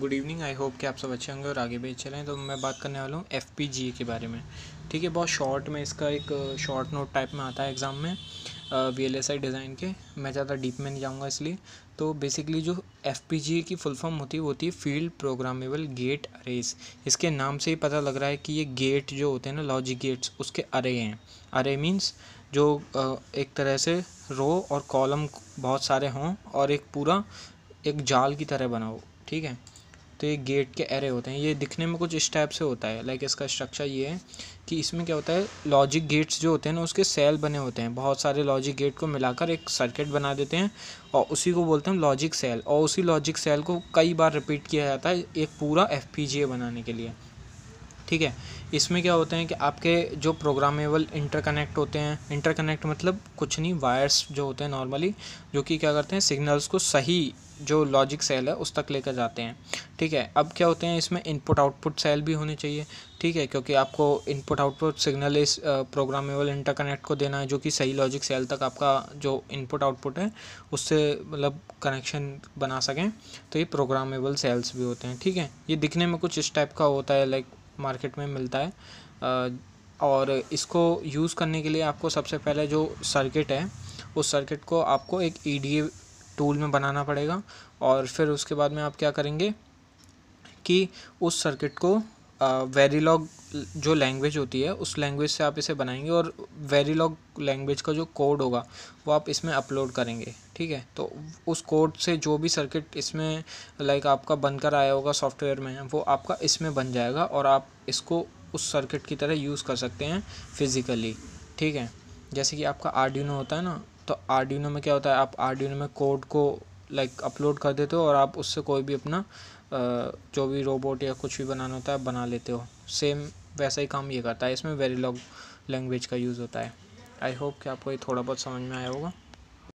good evening I hope कि आप सब अच्छे होंगे और आगे भी अच्छे रहें तो मैं बात करने वाला हूँ एफ के बारे में ठीक है बहुत शॉर्ट में इसका एक शॉर्ट नोट टाइप में आता है एग्ज़ाम में V L S I design के मैं ज़्यादा डीप में नहीं जाऊँगा इसलिए तो बेसिकली जो एफ की फुल फॉर्म होती है वो होती है फील्ड प्रोग्रामेबल गेट अरेज इसके नाम से ही पता लग रहा है कि ये गेट जो होते हैं ना लॉजिक गेट्स उसके अरे हैं अरे मीन्स जो एक तरह से रो और कॉलम बहुत सारे हों और एक पूरा एक जाल की तरह बनाओ ठीक है तो ये गेट के एरे होते हैं ये दिखने में कुछ इस टाइप से होता है लाइक इसका स्ट्रक्चर ये है कि इसमें क्या होता है लॉजिक गेट्स जो होते हैं ना उसके सेल बने होते हैं बहुत सारे लॉजिक गेट को मिलाकर एक सर्किट बना देते हैं और उसी को बोलते हैं लॉजिक सेल और उसी लॉजिक सेल को कई बार रिपीट किया जाता है एक पूरा एफ बनाने के लिए ठीक है इसमें क्या होते हैं कि आपके जो प्रोग्रामेबल इंटरकनेक्ट होते हैं इंटरकनेक्ट मतलब कुछ नहीं वायर्स जो होते हैं नॉर्मली जो कि क्या करते हैं सिग्नल्स को सही जो लॉजिक सेल है उस तक लेकर जाते हैं ठीक है अब क्या होते हैं इसमें इनपुट आउटपुट सेल भी होने चाहिए ठीक है क्योंकि आपको इनपुट आउटपुट सिग्नल इस प्रोग्रामेबल इंटरकनेक्ट को देना है जो कि सही लॉजिक सेल तक आपका जो इनपुट आउटपुट है उससे मतलब कनेक्शन बना सकें तो ये प्रोग्रामेबल सेल्स भी होते हैं ठीक है ये दिखने में कुछ इस टाइप का होता है लाइक मार्केट में मिलता है और इसको यूज़ करने के लिए आपको सबसे पहले जो सर्किट है उस सर्किट को आपको एक ई e टूल में बनाना पड़ेगा और फिर उसके बाद में आप क्या करेंगे कि उस सर्किट को वेरीलॉग जो लैंग्वेज होती है उस लैंग्वेज से आप इसे बनाएंगे और लॉग लैंग्वेज का जो कोड होगा वो आप इसमें अपलोड करेंगे ठीक है तो उस कोड से जो भी सर्किट इसमें लाइक आपका बनकर आया होगा सॉफ्टवेयर में वो आपका इसमें बन जाएगा और आप इसको उस सर्किट की तरह यूज़ कर सकते हैं फिज़िकली ठीक है जैसे कि आपका आर्डिनो होता है ना तो आर्डिनो में क्या होता है आप आर्डिनो में कोड को लाइक अपलोड कर देते हो और आप उससे कोई भी अपना जो भी रोबोट या कुछ भी बनाना होता है बना लेते हो सेम वैसा ही काम ये करता है इसमें वेरी लॉन्ग लैंग्वेज का यूज़ होता है आई होप कि आपको ये थोड़ा बहुत समझ में आया होगा